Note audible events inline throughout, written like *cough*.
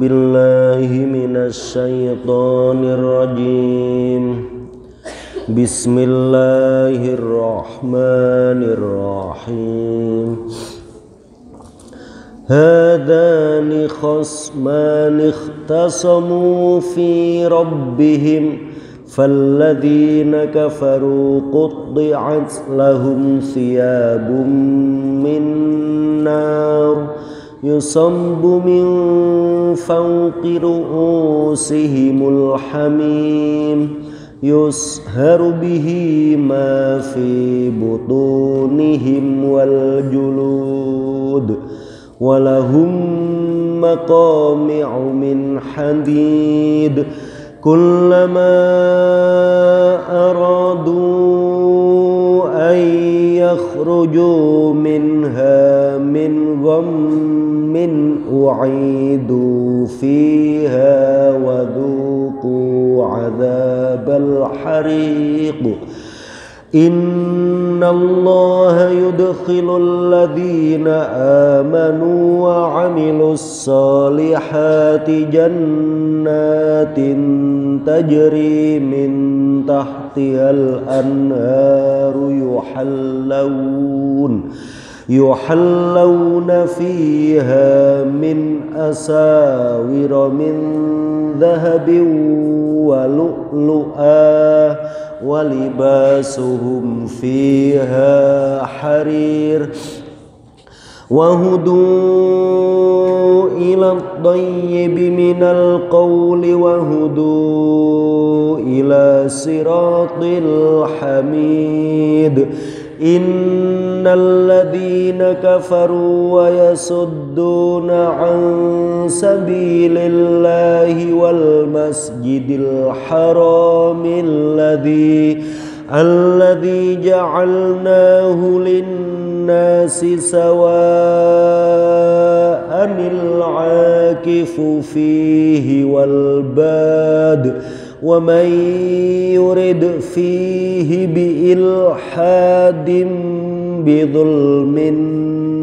بالله من الشيطان الرجيم بسم الله الرحمن الرحيم هذان خصمان اختصموا في ربهم فالذين كفروا قطعت لهم ثياب من نار يصب من فوق رؤوسهم الحميم يسهر به ما في بطونهم والجلود ولهم مقامع من حديد كلما أرادوا أن يخرجوا منها من غم من أعيدوا فيها وذوقوا عذاب الحريق إن الله يدخل الذين آمنوا وعملوا الصالحات جنات تجري من تحتها الأنهار يحلون يحلون فيها من أساور من ذهب ولؤلؤا ولباسهم فيها حرير وهدوا إلى الطيب من القول وهدوا إلى صراط الحميد إن الذين كفروا ويصدون عن سبيل الله والمسجد الحرام الذي الذي جعلناه للناس سواء العاكف فيه والباد ومن يرد فيه بإلحاد بظلم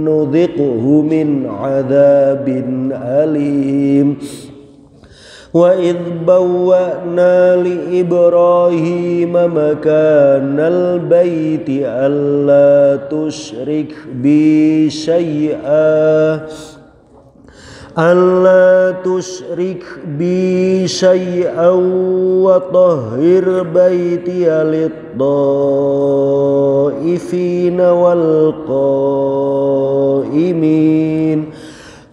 نذقه من عذاب أليم وإذ بوأنا لإبراهيم مكان البيت ألا تشرك بي شيئا ألا تشرك بي شيئا وطهر بيتي للطائفين والقائمين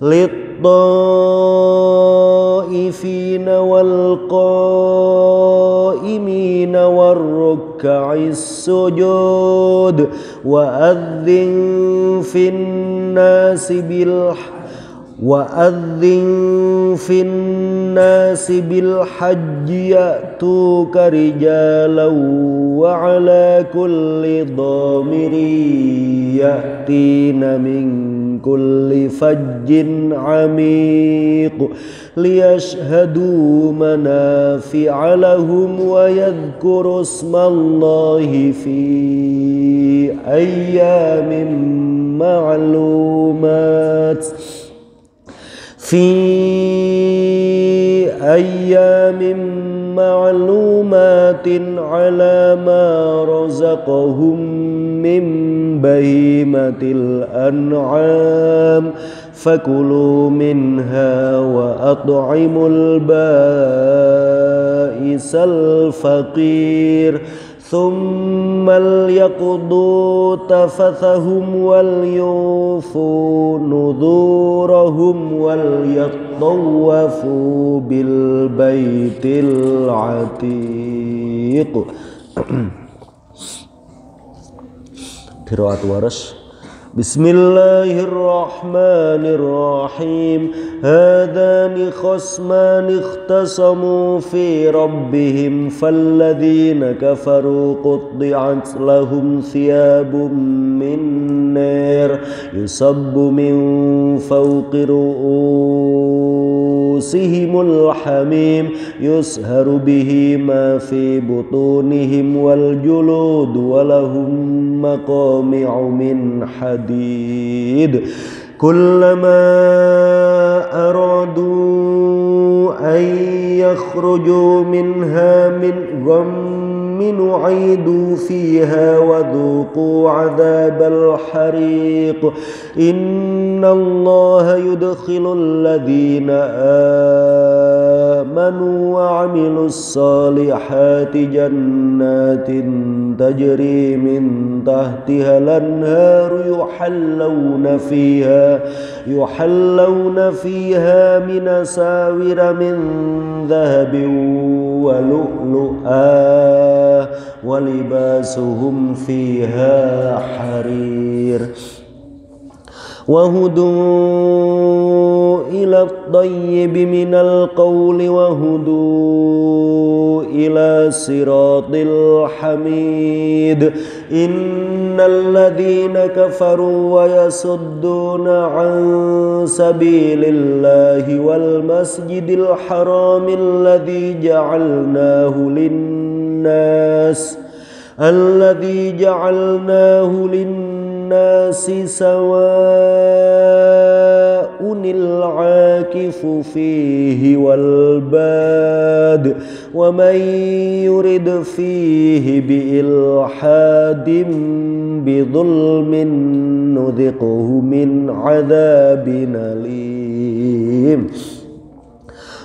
للطائفين والقائمين والركع السجود وأذن في الناس بالحق وأذن في الناس بالحج يأتوك رجالا وعلى كل ضامر يأتين من كل فج عميق ليشهدوا منافع لهم ويذكروا اسم الله في أيام معلومات في أيام معلومات على ما رزقهم من بهيمة الأنعام فكلوا منها وأطعموا البائس الفقير ثم ليقضوا تفثهم وليوفوا نذورهم وليطوفوا بالبيت العتيق قراءة *coughs* ورش بسم الله الرحمن الرحيم هذان خصمان اختصموا في ربهم فالذين كفروا قطعت لهم ثياب من نار يصب من فوق رؤوسهم رؤوسهم الحميم يسهر به ما في بطونهم والجلود ولهم مقامع من حديد كلما أرادوا أن يخرجوا منها من غم المؤمن عيدوا فيها وذوقوا عذاب الحريق إن الله يدخل الذين آمنوا وعملوا الصالحات جنات تجري من تحتها الأنهار يحلون فيها يحلون فيها من ساور من ذهب ولؤلؤا ولباسهم فيها حرير وهدوا إلى الطيب من القول وهدوا إلى صراط الحميد إن الذين كفروا ويصدون عن سبيل الله والمسجد الحرام الذي جعلناه للناس الذي جعلناه للناس سواء ماء العاكف فيه والباد ومن يرد فيه بإلحاد بظلم نذقه من عذاب أليم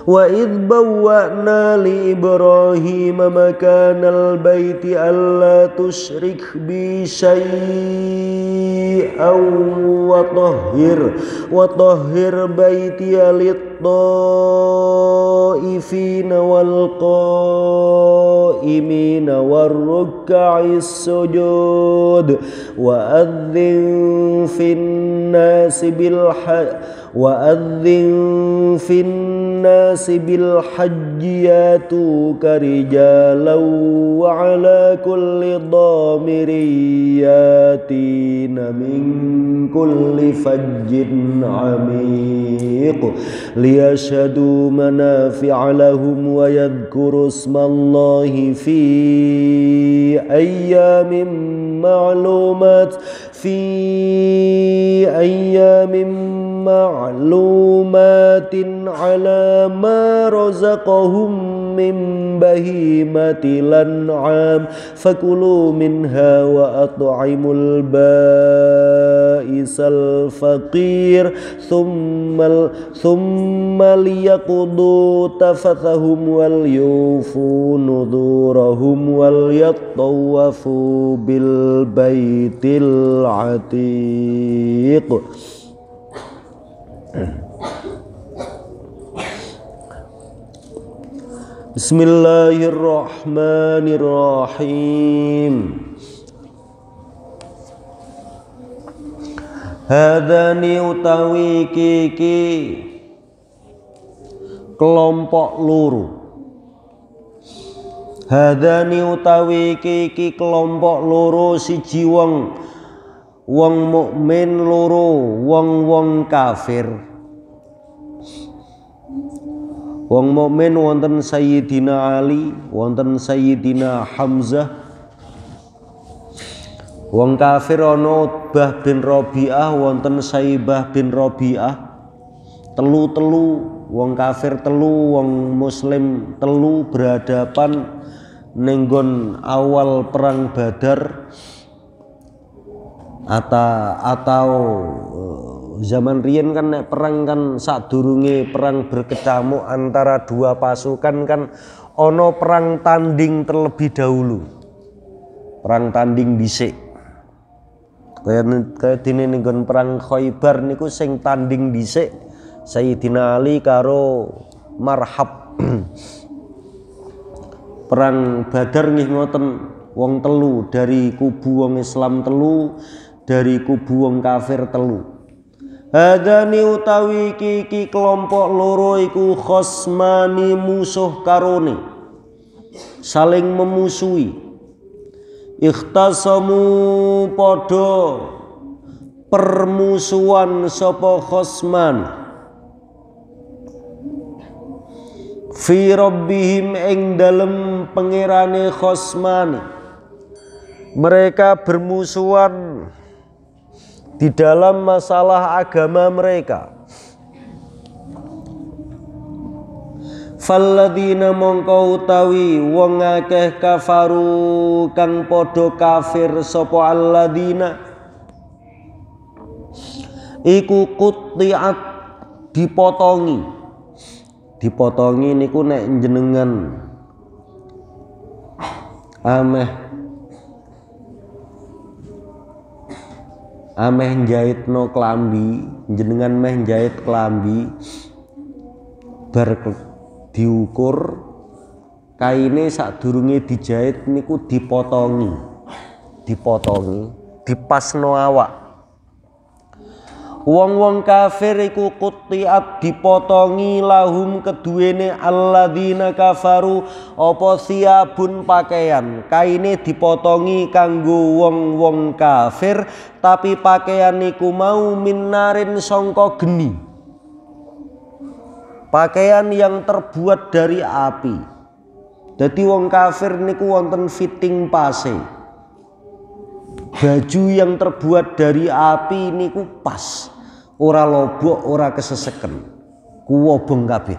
wa bawwa na li ibrohi mama kanal baiti ala to shrik bi shai au wa tohir wa tohir baiti alit to ifi na wal to imi wa adin fin na si وأذن في الناس بالحج ياتوك رجالا وعلى كل ضامر ياتين من كل فج عميق ليشهدوا منافع لهم ويذكروا اسم الله في أيام معلومات في أيام معلومات معلومات على ما رزقهم من بهيمة الأنعام فكلوا منها وأطعموا البائس الفقير ثم ثم ليقضوا تفثهم وليوفوا نذورهم وليطوفوا بالبيت العتيق Bismillahirrahmanirrahim. Hadani utawi kiki kelompok luru. Hadani utawi kiki kelompok luru siji wong wong mukmin loro wong wong kafir Wong mukmin wonten Sayyidina Ali, wonten Sayyidina Hamzah. Wong kafir ana Utbah bin Rabi'ah, wonten Saibah bin Rabi'ah. Telu-telu wong kafir telu, wong muslim telu berhadapan nenggon awal perang Badar atau atau zaman Rien kan nek perang kan saat sadurunge perang berkecamuk antara dua pasukan kan ono perang tanding terlebih dahulu. Perang tanding dhisik. Kaya ini dene nggon perang Khaibar niku sing tanding bisik Sayyidina Ali karo Marhab. *clears throat* perang Badar nih ngoten wong telu dari kubu wong Islam telu dari kubu wong kafir telu Hadani utawi kiki kelompok loro iku khosmani musuh karone saling memusuhi ikhtasamu podo permusuhan sapa khosman fi rabbihim ing dalem pengirane khosmani mereka bermusuhan di dalam masalah agama mereka Falladzina mongko utawi wong akeh kafaru kang padha kafir sopo alladzina iku kutiat dipotongi dipotongi niku nek jenengan ameh ameh ah, no klambi jenengan meh jahit klambi bar diukur kaine durungnya dijahit niku dipotongi dipotongi dipasno awak Wong-wong kafir iku kutiat dipotongi lahum keduwene alladzina kafaru apa siabun pakaian. Kaine dipotongi kanggo wong-wong kafir tapi pakaian niku mau minarin songko geni. Pakaian yang terbuat dari api. jadi wong kafir niku wonten fitting pase. Baju yang terbuat dari api niku pas ora lobok ora keseseken kuwo beng kabeh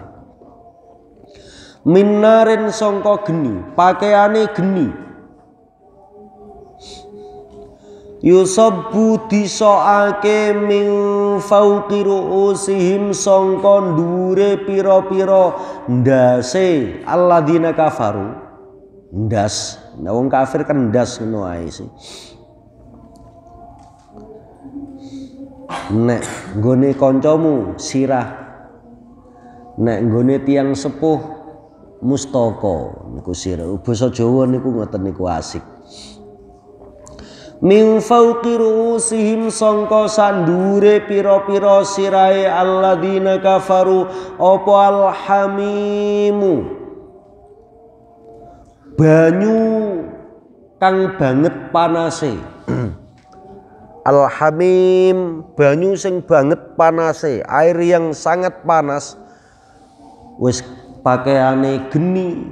minarin songko geni pakaiane geni yusabu disoake min fauqi ru'usihim songko dure piro piro ndase alladzina kafaru ndas nah wong kafir kan ndas ngono sih nek gone kancamu sirah nek gone tiang sepuh mustoko, niku sirah basa Jawa niku ngoten niku asik min fauqi ru'usihim sangka sandure pira-pira sirahe alladzina kafaru apa alhamimu banyu kang banget panase *clears throat* Al-hamim banyu sing banget panase, air yang sangat panas. Wis pakaiane geni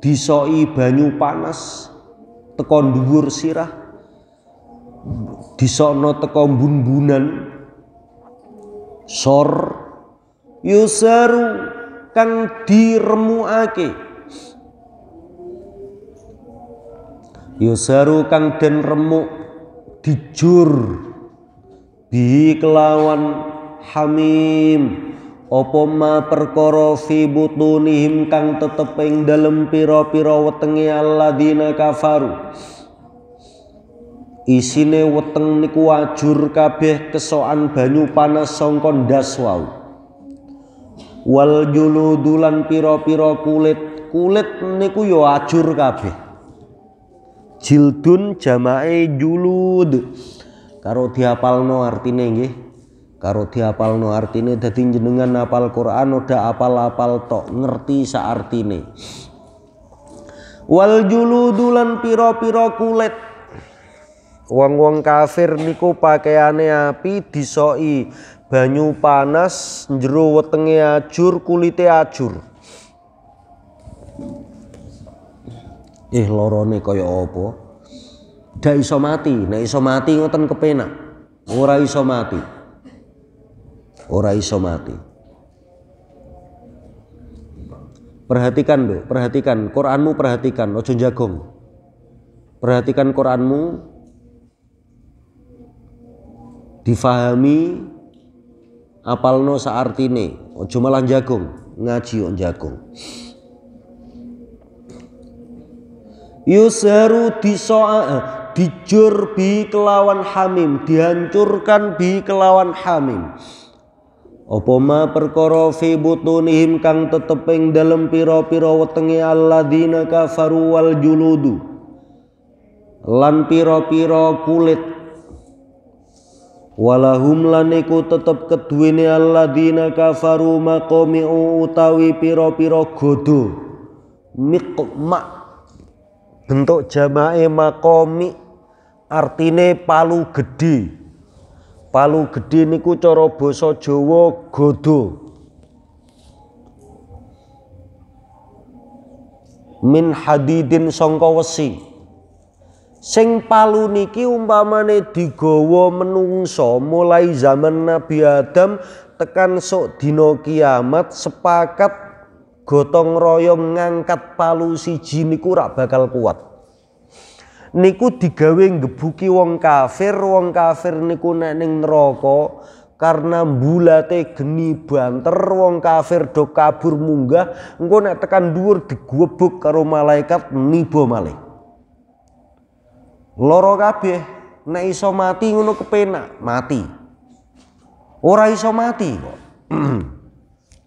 disoi banyu panas teko dhuwur sirah. Disono teko bun-bunan. Sor yusaru kang diremukake. Yusaru kang den remuk Bijur bi kelawan hamim apa ma perkara fi butunihim kang tetep ing dalem pira-pira wetenge alladzina kafaru isine weteng niku wajur kabeh kesoan banyu panas sangka ndas wau wal juludulan pira-pira kulit kulit niku ya ajur kabeh jildun jamae julud karo no artine nggih karo no artine dadi jenengan apal Quran udah apal-apal tok ngerti sa artine wal juludulan piro-piro kulit wong-wong kafir niku pakaiane api disoi banyu panas njero wetenge ajur kulite ajur Eh lorone kaya apa dak iso mati nek iso mati ngoten kepenak ora iso mati ora iso mati perhatikan do perhatikan Quranmu perhatikan ojo jagong perhatikan Quranmu difahami apalno saartine ojo malah jagung ngaji on jagung Yuseru disoa eh, dijur bi kelawan hamim dihancurkan bi kelawan hamim Apa ma perkara fi butunihim kang teteping piro piro-piro wetenge dina kafaru wal juludu lan piro-piro kulit walahum laniku iku tetep Allah dina kafaru maqami utawi piro-piro piro godo mikmak bentuk jamae makomi artine palu gede palu gede niku cara basa Jawa godo min hadidin songko wesi sing palu niki umpamane digawa menungso mulai zaman Nabi Adam tekan sok dina kiamat sepakat gotong royong ngangkat palu siji niku rak bakal kuat niku digawe ngebuki wong kafir wong kafir niku nek ning neraka karena bulate geni banter wong kafir do kabur munggah engko nek tekan dhuwur digwebuk karo malaikat nibo malih loro kabeh nek iso mati ngono kepenak mati ora iso mati kok *clears throat*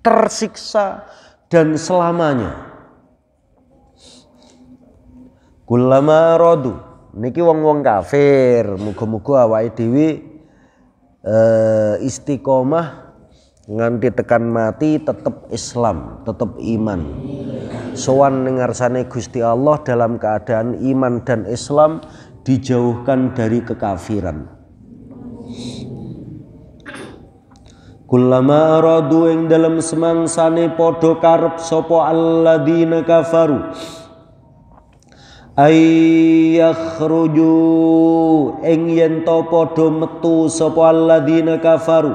tersiksa dan selamanya. Kulama rodu niki wong-wong kafir, mugo mugo awai dewi e, eh, istiqomah nganti tekan mati tetap Islam, tetap iman. Sowan sana Gusti Allah dalam keadaan iman dan Islam dijauhkan dari kekafiran. Kulama aradu ing dalam semangsane podo karep sopo alladzina kafaru ayakhruju ing yen to podo metu Allah alladzina kafaru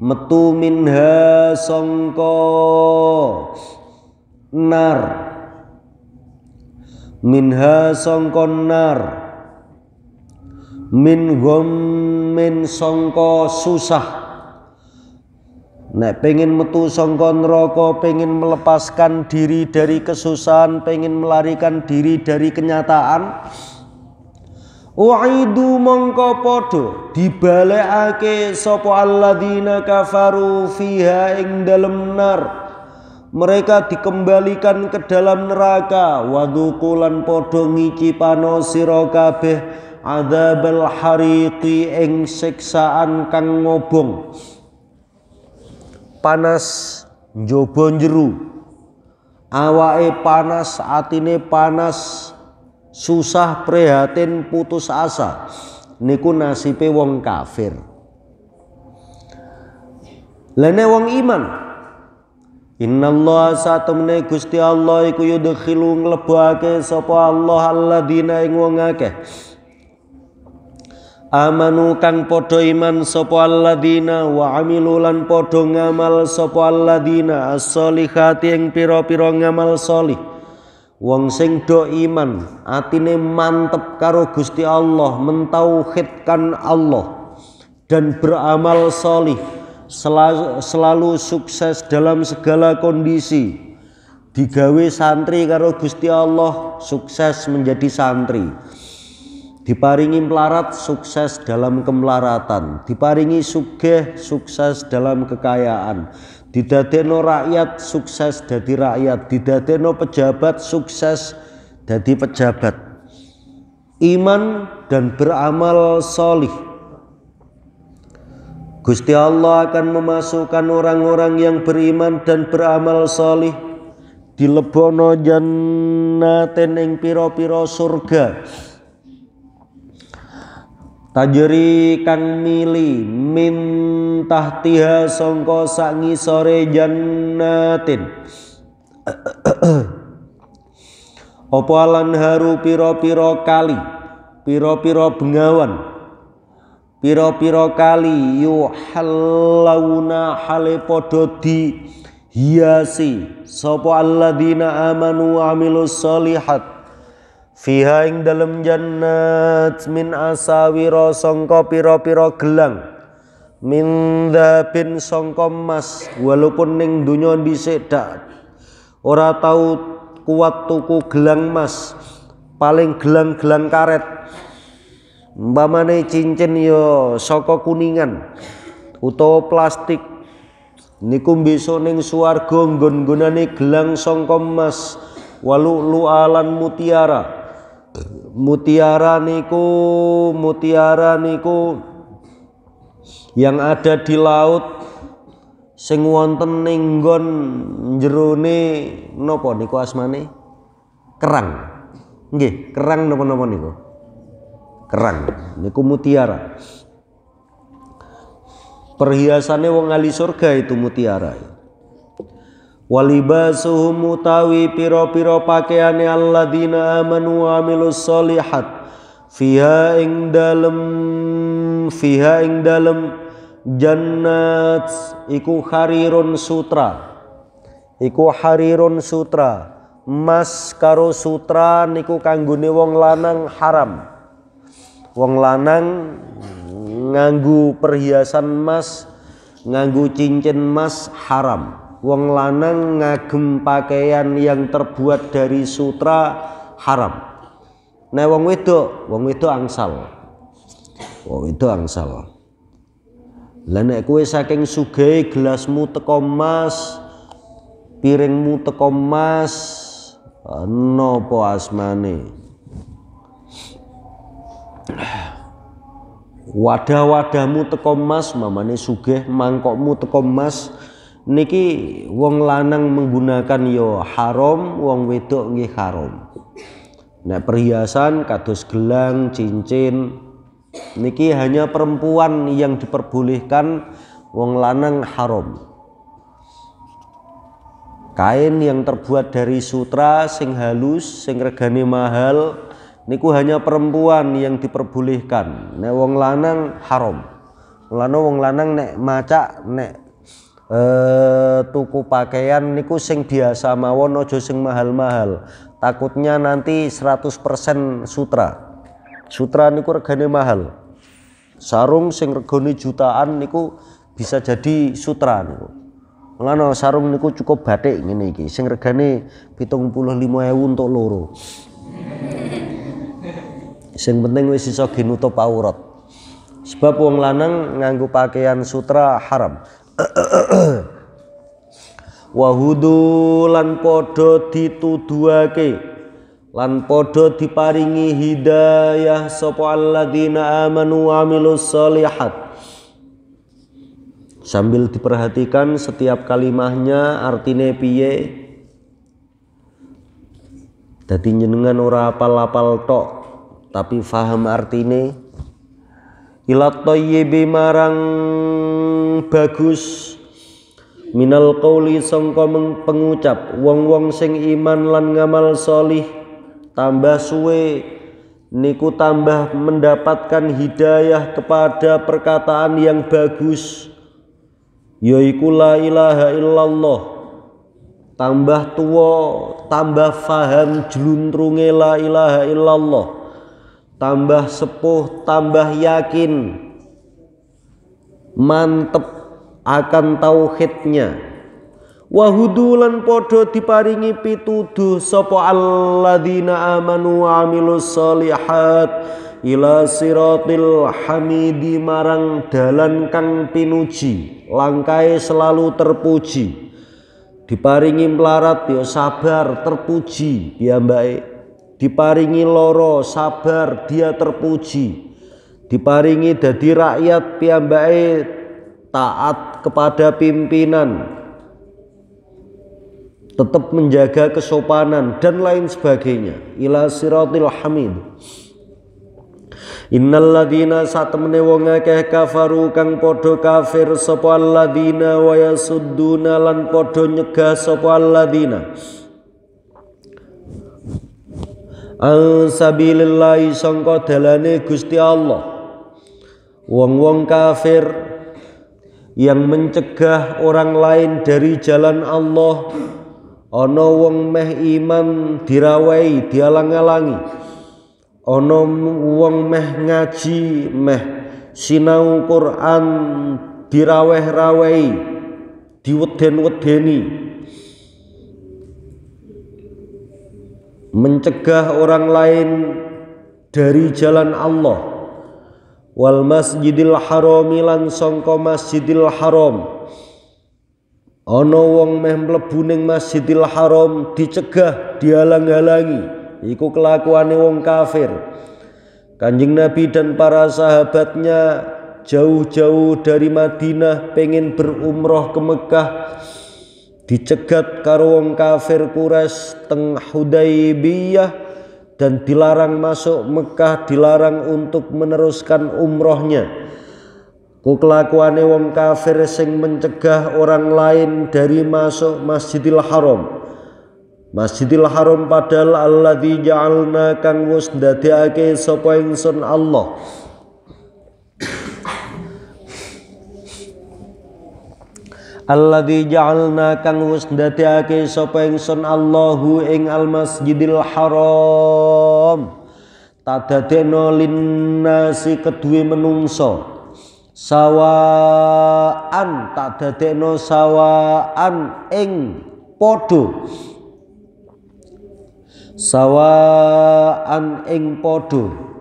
metu minha songko nar minha songko nar min gom min songko susah Nek pengen metu sangka neraka, pengen melepaskan diri dari kesusahan, pengen melarikan diri dari kenyataan. U'idu mongko padha dibalekake sapa alladzina kafaru fiha ing dalem nar. Mereka dikembalikan ke dalam neraka wadukulan podo ngicipano sira kabeh adzabal hariqi ing siksaan kang ngobong panas njaba jero awake panas atine panas susah prihatin putus asa niku nasibe wong kafir lene wong iman Innallaha satemne Gusti Allah iku yudkhilu nglebokake sapa Allah alladzina ing wong akeh amanu kang padha iman sapa alladzina wa amilu lan padha ngamal sapa alladzina as-solihati ing pira-pira ngamal solih wong sing do iman atine mantep karo Gusti Allah mentauhidkan Allah dan beramal solih selalu, selalu sukses dalam segala kondisi digawe santri karo Gusti Allah sukses menjadi santri diparingi melarat sukses dalam kemelaratan diparingi sugeh sukses dalam kekayaan didadeno rakyat sukses dadi rakyat didadeno pejabat sukses dadi pejabat iman dan beramal solih Gusti Allah akan memasukkan orang-orang yang beriman dan beramal solih di lebono jannah teneng piro-piro surga tajri kang mili min tahtiha songko sangi sore jannatin opo *clears throat* alan haru piro piro kali piro piro bengawan piro piro kali halawuna hale padha di hiasi Allah dina amanu amilus solihat fiha ing dalem jannat min asawiro sangka pira-pira gelang min dapin sangka mas walaupun ning donya bisa dak ora tau kuat tuku gelang mas paling gelang-gelang karet mbamane cincin yo ya soko kuningan utawa plastik niku bisa ning swarga nggon-nggonane gelang sangka mas walu lualan mutiara mutiara niku mutiara niku yang ada di laut sing wonten ning jerone napa niku asmane kerang nggih kerang nopo napa niku kerang niku mutiara perhiasannya wong ali surga itu mutiara walibasuhum utawi piro-piro pakaiane alladzina amanu wa amilus solihat fiha ing dalem fiha ing dalem jannat iku harirun sutra iku harirun sutra emas karo sutra niku kanggone wong lanang haram wong lanang nganggu perhiasan emas nganggu cincin emas haram wong lanang ngagem pakaian yang terbuat dari sutra haram nah wong wedok wong wedok angsal wong wedok angsal lah nek kowe saking sugih gelasmu teko emas piringmu teko emas ah, nopo asmane wadah-wadahmu teko emas mamane sugih mangkokmu teko emas niki wong lanang menggunakan yo haram wong wedok nggih haram nah perhiasan kados gelang cincin niki hanya perempuan yang diperbolehkan wong lanang haram kain yang terbuat dari sutra sing halus sing regane mahal niku hanya perempuan yang diperbolehkan nek wong lanang haram Lano wong lanang nek macak nek Eh, tuku pakaian niku sing biasa mawon Wono sing mahal-mahal. Takutnya nanti 100% sutra. Sutra niku regane mahal. Sarung sing regane jutaan niku bisa jadi sutra niku. Mulane sarung niku cukup batik ngene iki sing regane 75.000 untuk loro. Sing penting wis iso ginutup aurat. Sebab wong lanang nganggo pakaian sutra haram wahudu lan padha dituduhake lan podo diparingi hidayah sapa alladzina amanu amilus solihat sambil diperhatikan setiap kalimahnya artine piye dadi jenengan ora apal-apal tok tapi faham artine ila tayyibi marang bagus minal kauli sangka pengucap wong-wong sing iman lan ngamal solih tambah suwe niku tambah mendapatkan hidayah kepada perkataan yang bagus yaiku la ilaha illallah tambah tua tambah faham jeluntrunge la ilaha illallah tambah sepuh, tambah yakin, mantep akan tauhidnya. Wahudulan podo diparingi pituduh sopo alladzina amanu amilu amilus ila sirotil hamidi marang dalan kang pinuji langkai selalu terpuji diparingi melarat ya sabar terpuji ya e diparingi loro sabar dia terpuji diparingi dadi rakyat piyambake taat kepada pimpinan tetap menjaga kesopanan dan lain sebagainya ila siratil hamid Innalladzina satemene wong akeh kafaru kang padha kafir sapa alladzina wa lan padha nyegah sapa alladzina an sabilillahi sangka dalane Gusti Allah wong-wong kafir yang mencegah orang lain dari jalan Allah ana wong meh iman dirawai dialang-alangi ana wong meh ngaji meh sinau Quran diraweh-rawei diweden-wedeni mencegah orang lain dari jalan Allah wal masjidil haram lan sangka masjidil haram ana wong meh mlebu ning masjidil haram dicegah dihalang-halangi iku kelakuane wong kafir Kanjeng Nabi dan para sahabatnya jauh-jauh dari Madinah pengen berumroh ke Mekah dicegat karo wong kafir kures teng Hudaibiyah dan dilarang masuk Mekah, dilarang untuk meneruskan umrohnya. Kukelakuane wong kafir sing mencegah orang lain dari masuk Masjidil Haram. Masjidil Haram padahal Allah ja'alna kang wus ndadekake sapa ingsun Allah alladzi ja'alna kang wis ndadekake sapa ingsun Allahu ing almasjidil haram tadadeno linnasi kedue menungso sawaan tadadeno sawaan ing podo sawaan ing podo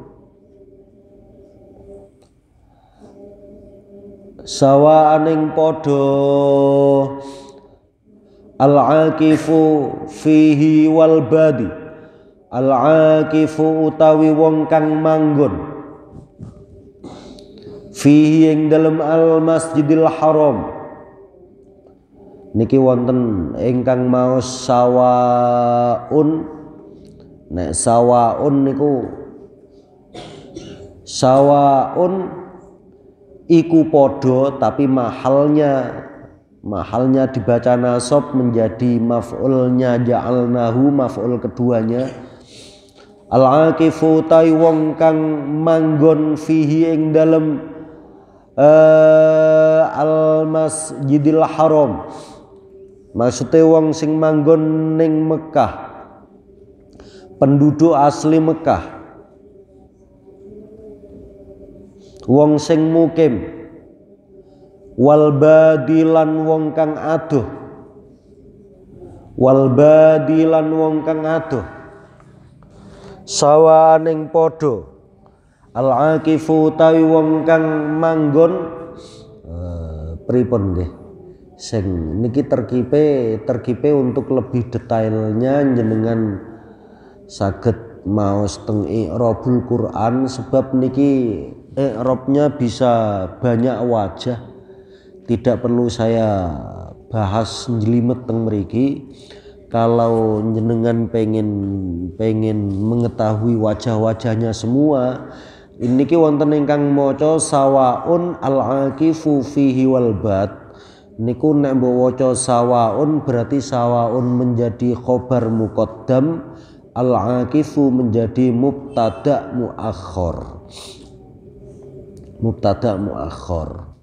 sawaaning podo, al-aqifu fihi wal badi al-aqifu utawi wong kang manggon fihi ing dalam al masjidil haram niki wonten ingkang mau sawaun nek sawaun niku sawaun iku podo tapi mahalnya mahalnya dibaca nasab menjadi maf'ulnya ja'alnahu maf'ul keduanya al akifu tai wong kang manggon fihi ing dalem uh, eh, al masjidil haram maksudnya wong sing manggon ning Mekah penduduk asli Mekah wong sing mukim wal badilan wong kang aduh wal badilan wong kang aduh sawaning padha al aqifu tawi wong kang manggon uh, pripun nggih sing niki terkipe terkipe untuk lebih detailnya jenengan saged maos teng robul Quran sebab niki Eropnya eh, bisa banyak wajah tidak perlu saya bahas jelimet teng meriki kalau nyenengan pengen pengen mengetahui wajah-wajahnya semua ini ki wonten ingkang maca sawaun al aqifu fihi wal bat niku nek mbok waca sawaun berarti sawaun menjadi khobar muqaddam al aqifu menjadi mubtada muakhir mubtada muakhor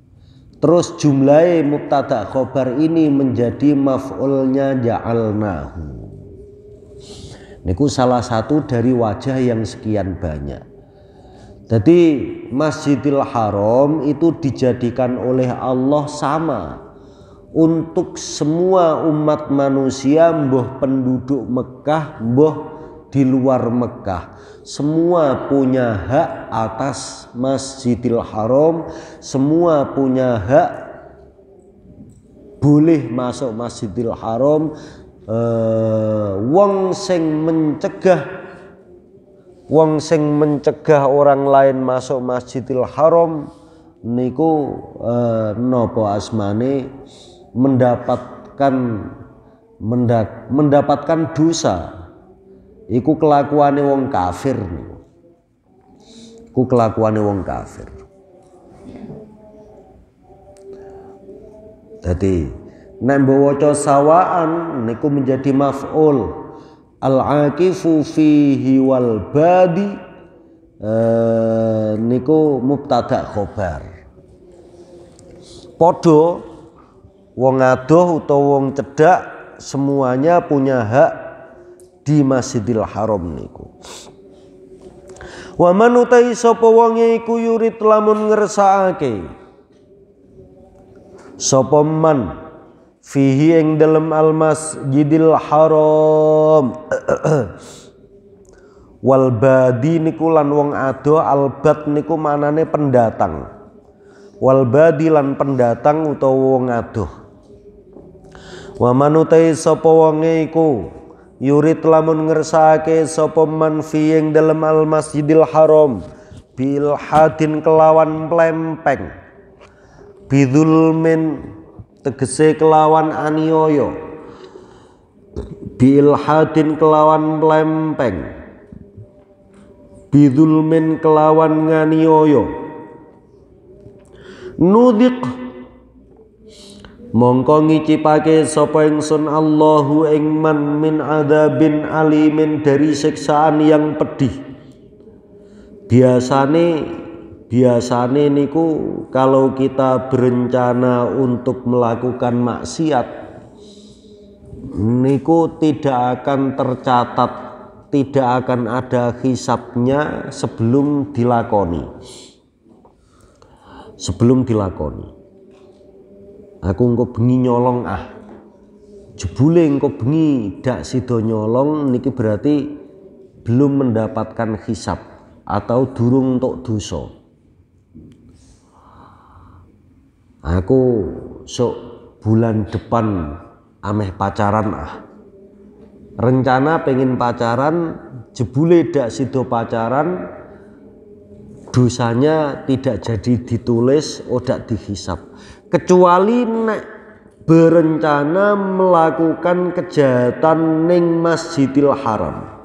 terus jumlah mubtada khobar ini menjadi maf'ulnya ja'alnahu niku salah satu dari wajah yang sekian banyak jadi Masjidil Haram itu dijadikan oleh Allah sama untuk semua umat manusia mboh penduduk Mekah mboh di luar Mekah semua punya hak atas Masjidil Haram semua punya hak boleh masuk Masjidil Haram e, wong sing mencegah wong sing mencegah orang lain masuk Masjidil Haram niku e, nopo asmane mendapatkan mendapatkan dosa iku kelakuane wong kafir nih, iku kelakuane wong kafir Jadi nek waca sawaan niku menjadi maf'ul al-aqifu fihi wal badi e, niku mubtada khobar podo wong adoh atau wong cedak semuanya punya hak di Masjidil Haram niku. Wa man utai sapa wonge iku yurid lamun ngersakake. Sapa man fihi ing dalem al Masjidil Haram. *clears throat* Wal badi niku lan wong ado albat niku manane pendatang. Wal badi lan pendatang utawa wong ado. Wa man utai sapa wonge iku Yurit lamun ngersake sopoman man fi ing al masjidil haram bil hadin kelawan plempeng bidulmin tegese kelawan anioyo. bil hadin kelawan plempeng bidulmin kelawan nganioyo nudik Mongko ngicipake sapa ingsun Allahu ing man min adzabin alimin dari siksaan yang pedih. Biasane biasane niku kalau kita berencana untuk melakukan maksiat niku tidak akan tercatat tidak akan ada hisapnya sebelum dilakoni sebelum dilakoni aku engko bengi nyolong ah jebule engko bengi dak sido nyolong niki berarti belum mendapatkan hisap atau durung untuk dosa aku sok bulan depan ameh pacaran ah rencana pengen pacaran jebule dak sido pacaran dosanya tidak jadi ditulis odak dihisap kecuali nek berencana melakukan kejahatan ning Masjidil Haram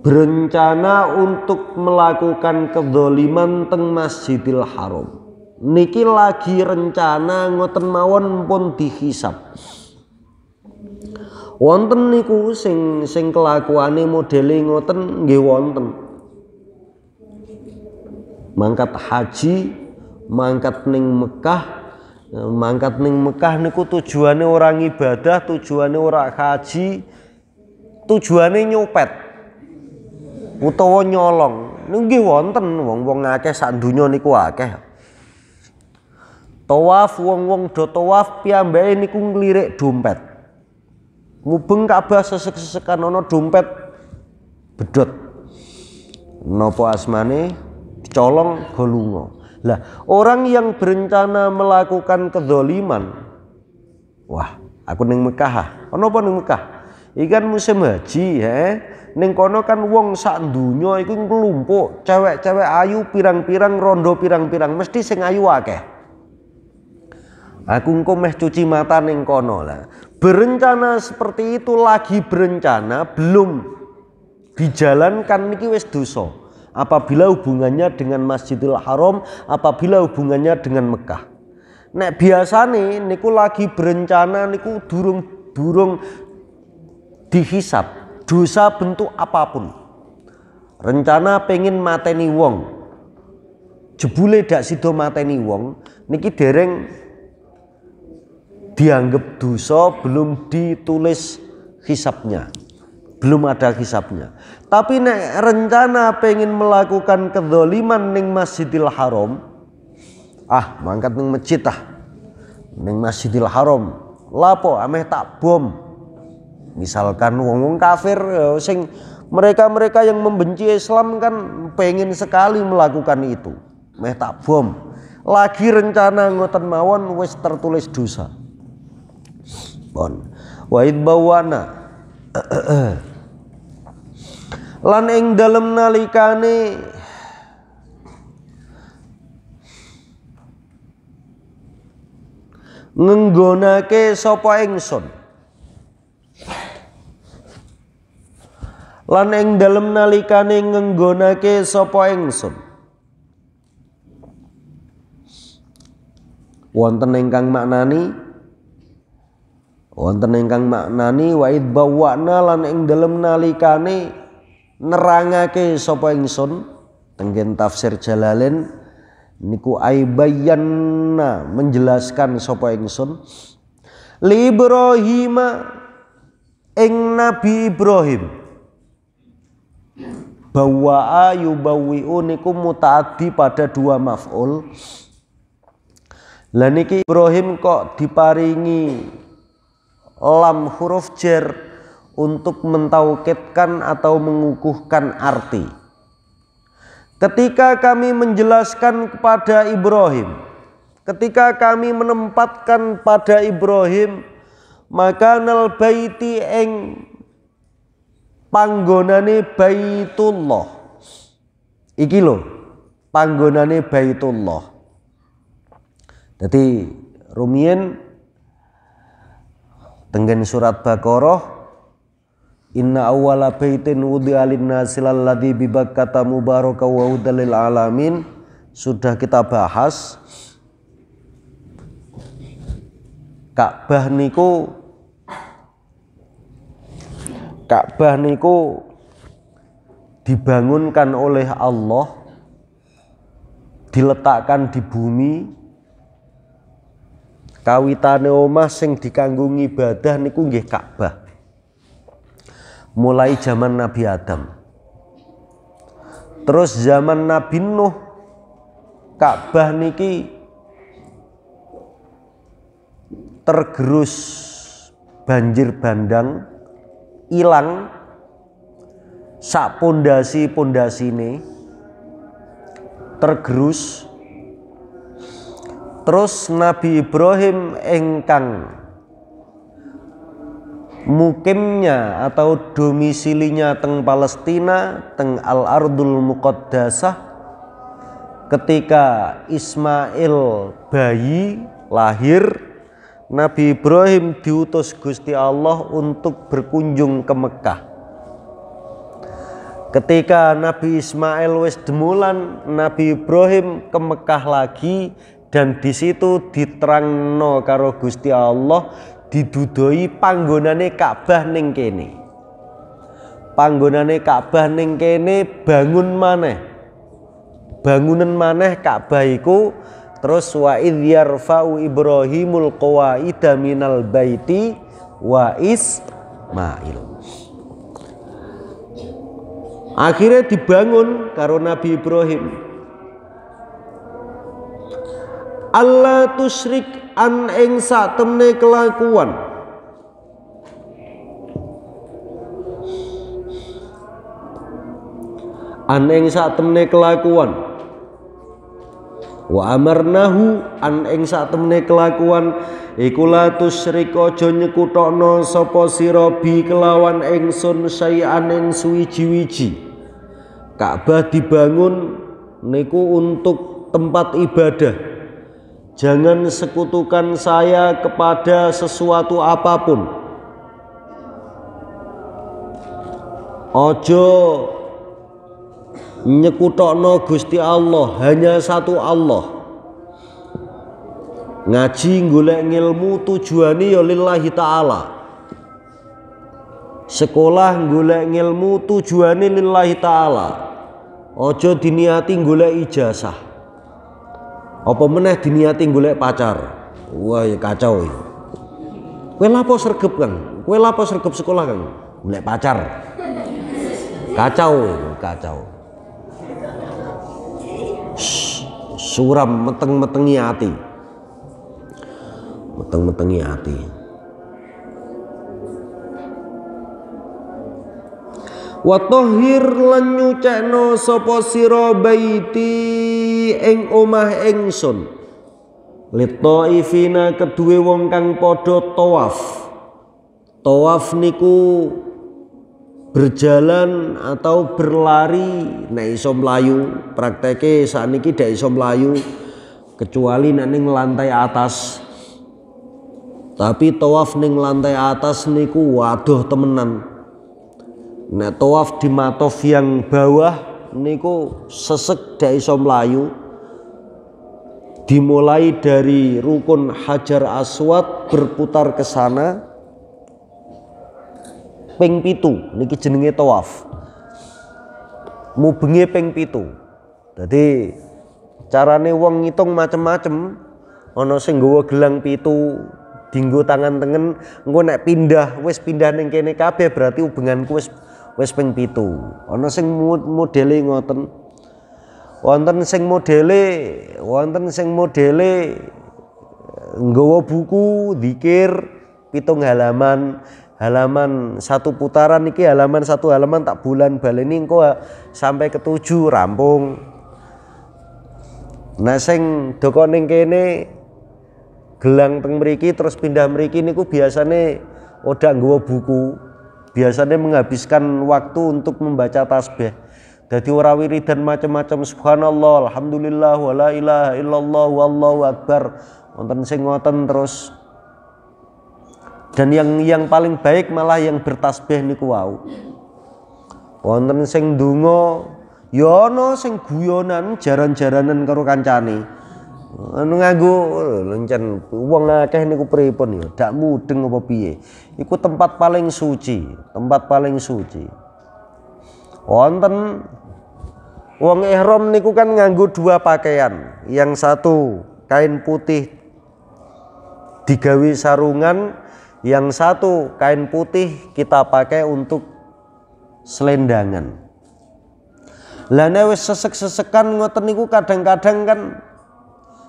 berencana untuk melakukan kedoliman teng Masjidil Haram. Niki lagi rencana ngoten mawon pun dihisap. Wonten niku sing sing kelakuane modele ngoten nggih wonten. Mangkat haji, mangkat ning Mekah Eh, mangkat ning Mekah niku tujuannya orang ibadah, tujuannya orang haji, tujuannya nyopet utawa nyolong. Niku wonten wong-wong akeh sak donya niku akeh. Tawaf wong-wong do tawaf piambai niku nglirik dompet. Mubeng Ka'bah sesek-sesekan ana dompet bedot. nopo asmane? Colong golungo. Lah, orang yang berencana melakukan kedoliman. Wah, aku neng Mekah. Ah. Ono apa Mekah? Ikan musim haji, he. Neng kono kan wong sak dunyo, iku nglumpuk, cewek-cewek ayu pirang-pirang rondo pirang-pirang, mesti sing ayu akeh. Aku engko meh cuci mata neng kono lah. Berencana seperti itu lagi berencana belum dijalankan niki wis dosa apabila hubungannya dengan Masjidil Haram, apabila hubungannya dengan Mekah. Nek biasa nih, niku lagi berencana niku durung-durung dihisap dosa bentuk apapun. Rencana pengen mateni wong. Jebule dak sido mateni wong, niki dereng dianggap dosa belum ditulis hisapnya belum ada hisapnya tapi nek rencana pengen melakukan kedoliman neng Masjidil Haram, ah mangkat neng masjid ah. Ning Masjidil Haram, lapo ameh tak bom. Misalkan wong-wong kafir ya, sing mereka-mereka yang membenci Islam kan pengen sekali melakukan itu. Meh tak bom. Lagi rencana ngoten mawon wis tertulis dosa. Bon. Wa'id bawana. *clears throat* lan ing dalem nalikane ngenggonake sapa ingsun lan ing dalem nalikane ngenggonake sapa ingsun wonten ingkang maknani wonten ingkang maknani wa id bawana lan ing dalem nalikane nerangake sapa ingsun tenggen tafsir Jalalain niku aibayanna menjelaskan sapa ingsun li Ibrahim ing Nabi Ibrahim bawa bawi uniku mutaati pada dua maf'ul laniki Ibrahim kok diparingi lam huruf jer untuk mentaukitkan atau mengukuhkan arti. Ketika kami menjelaskan kepada Ibrahim, ketika kami menempatkan pada Ibrahim, maka nal baiti eng panggonane Baitullah. Iki lho, panggonane Baitullah. Jadi rumien tenggen surat Baqarah Inna awwala baitin wudi'a lin-nasi lalladzi bi Bakkah mubaraka wa hudalil alamin sudah kita bahas Ka'bah niku Ka'bah niku dibangunkan oleh Allah diletakkan di bumi kawitane omah sing dikanggo ibadah niku nggih Ka'bah mulai zaman Nabi Adam terus zaman Nabi Nuh Ka'bah niki tergerus banjir bandang hilang sak pondasi pondasi ini tergerus terus Nabi Ibrahim engkang mukimnya atau domisilinya teng Palestina teng al ardul muqaddasah ketika Ismail bayi lahir Nabi Ibrahim diutus Gusti Allah untuk berkunjung ke Mekah Ketika Nabi Ismail wis demulan, Nabi Ibrahim ke Mekah lagi dan di situ diterangno karo Gusti Allah didudoi panggonane Ka'bah ning kene. Panggonane Ka'bah ning kene bangun maneh. Bangunan maneh Ka'bah iku terus wa idh yarfa'u Ibrahimul qawaida minal baiti wa Ismail. Akhirnya dibangun karo Nabi Ibrahim. Allah tusyrik an engsa temne kelakuan an engsa temne kelakuan wa amarnahu an engsa temne kelakuan ikula tusyrik aja nyekutokno sapa sira bi kelawan ingsun sayan ing suwiji-wiji Ka'bah dibangun niku untuk tempat ibadah Jangan sekutukan saya kepada sesuatu apapun. Ojo nyekutokno Gusti Allah hanya satu Allah. Ngaji golek ngilmu tujuane ya lillahi taala. Sekolah golek ngilmu tujuane lillahi taala. Ojo diniati golek ijazah apa meneh diniati golek pacar wah ya kacau ya kue lapo sergep kang kue lapo sergep sekolah kang golek pacar kacau kacau suram meteng-metengi hati meteng-metengi hati wa tahhir lan nyucikno sapa sira baiti ing omah ingsun litaifina kedue wong kang padha tawaf tawaf niku berjalan atau berlari nek iso mlayu prakteke sakniki ndak iso mlayu kecuali nek ning lantai atas tapi tawaf ning lantai atas niku waduh temenan Nah, tawaf di matof yang bawah niku sesek dari iso mlayu. Dimulai dari rukun Hajar Aswad berputar ke sana ping pitu niki jenenge tawaf. Mubenge ping pitu. Jadi carane wong ngitung macem-macem ana sing nggawa gelang pitu, dinggo tangan tengen engko nek pindah wis pindah ning kene kabeh berarti hubunganku wis wis ping pitu ana sing modele ngoten wonten sing modele wonten sing modele eh, nggawa buku dikir pitung halaman halaman satu putaran iki halaman satu halaman tak bulan baleni engko eh, sampai ketujuh rampung nah sing doko ning kene gelang teng mriki terus pindah mriki niku biasane odang nggawa buku biasanya menghabiskan waktu untuk membaca tasbih jadi ora dan macam-macam subhanallah alhamdulillah wala ilaha illallah wallahu akbar wonten sing ngoten terus dan yang yang paling baik malah yang bertasbih niku wau wonten sing ndonga ya ana sing guyonan jaran-jaranan karo kancane anu nganggo lencen wong akeh niku pripun ya dak mudeng apa piye iku tempat paling suci, tempat paling suci. Wonten wong ihram niku kan nganggo dua pakaian. Yang satu kain putih digawi sarungan, yang satu kain putih kita pakai untuk selendangan. Lah nek sesek-sesekan ngoten niku kadang-kadang kan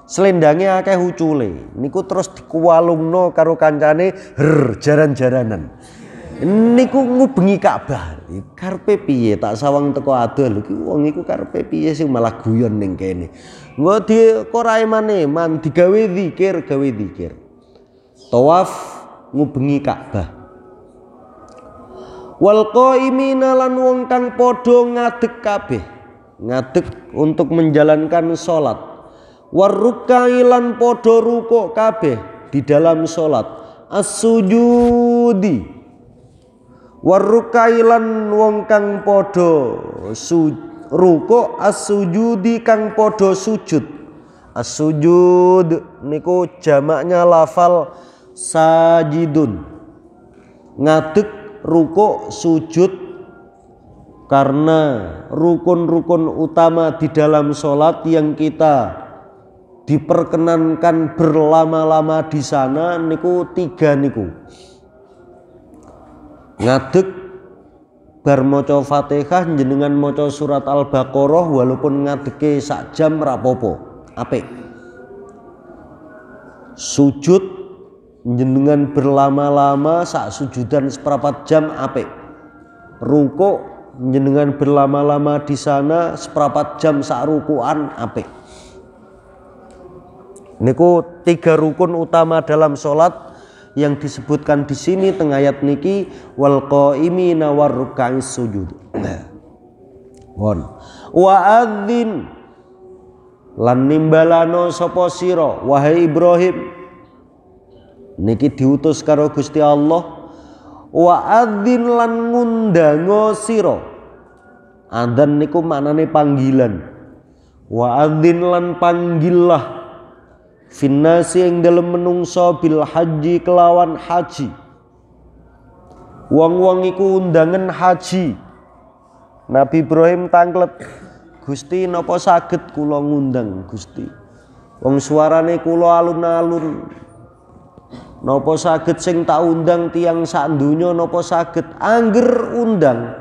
Selendangnya akeh hucule. Niku terus dikualungno karo kancane her jaran-jaranan. Niku ngubengi Ka'bah. Karpe piye tak sawang teko adol iki wong iku karpe piye sing malah guyon ning kene. Engko di korae maneman digawe zikir, gawe zikir. Tawaf ngubengi Ka'bah. wal qaimina lan wong kang padha ngadeg kabeh ngadeg untuk menjalankan salat Warukailan podo ruko kabeh di dalam sholat asujudi warukailan wong kang podo su, ruko asujudi kang podo sujud asujud niku jamaknya lafal sajidun ngadek ruko sujud karena rukun-rukun utama di dalam sholat yang kita diperkenankan berlama-lama di sana niku tiga niku ngadeg bar moco Fatihah jenengan mo'co surat Al-Baqarah walaupun ngadeke sak jam rapopo apik sujud jenengan berlama-lama sak sujudan seperempat jam apik ruko jenengan berlama-lama di sana seperempat jam sak rukuan apik Niku tiga rukun utama dalam sholat yang disebutkan di sini tengah ayat niki wal qaimina nawar sujud. *clears throat* Mohon. Wa adzin lan nimbalano sapa sira wahai Ibrahim. Niki diutus karo Gusti Allah. Wa adzin lan ngundango sira. Adzan niku maknane panggilan. Wa adzin lan panggillah finnasi yang dalam menungso bil haji kelawan haji wong-wong iku undangan haji Nabi Ibrahim tanglet Gusti nopo saged kula ngundang Gusti wong suarane kula alun-alun nopo saged sing tak undang tiang sak nopo saged angger undang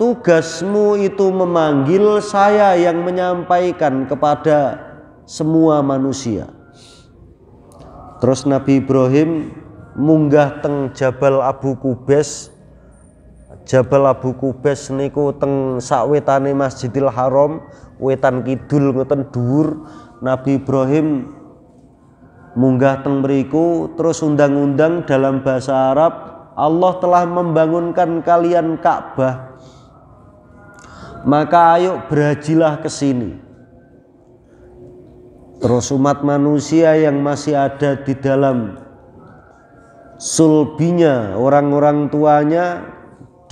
tugasmu itu memanggil saya yang menyampaikan kepada semua manusia Terus Nabi Ibrahim munggah teng Jabal Abu Kubes. Jabal Abu Kubes niku teng sakwetane Masjidil Haram, wetan kidul ngoten dhuwur. Nabi Ibrahim munggah teng mriku terus undang-undang dalam bahasa Arab Allah telah membangunkan kalian Ka'bah maka ayo berajilah ke sini Terus umat manusia yang masih ada di dalam sulbinya orang-orang tuanya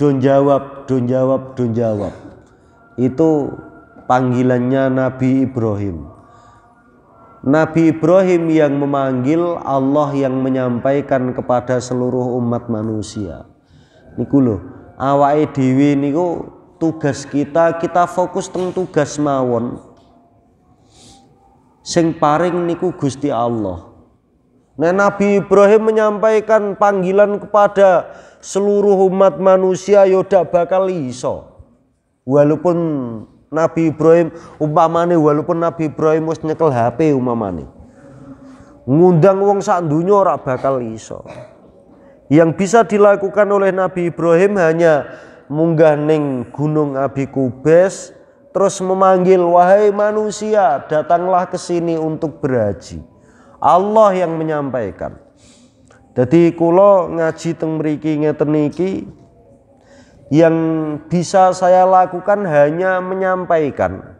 don jawab, don jawab, don jawab. Itu panggilannya Nabi Ibrahim. Nabi Ibrahim yang memanggil Allah yang menyampaikan kepada seluruh umat manusia. Niku lho, awake dhewe niku tugas kita, kita fokus teng tugas mawon sing paring niku Gusti Allah. Nah, Nabi Ibrahim menyampaikan panggilan kepada seluruh umat manusia yoda ya bakal iso. Walaupun Nabi Ibrahim umpamane walaupun Nabi Ibrahim wis nyekel HP umpamane. Ngundang wong sak dunya ora bakal iso. Yang bisa dilakukan oleh Nabi Ibrahim hanya munggah ning Gunung Abi Kubes terus memanggil wahai manusia datanglah ke sini untuk berhaji." Allah yang menyampaikan jadi kulo ngaji teng mriki ngeten yang bisa saya lakukan hanya menyampaikan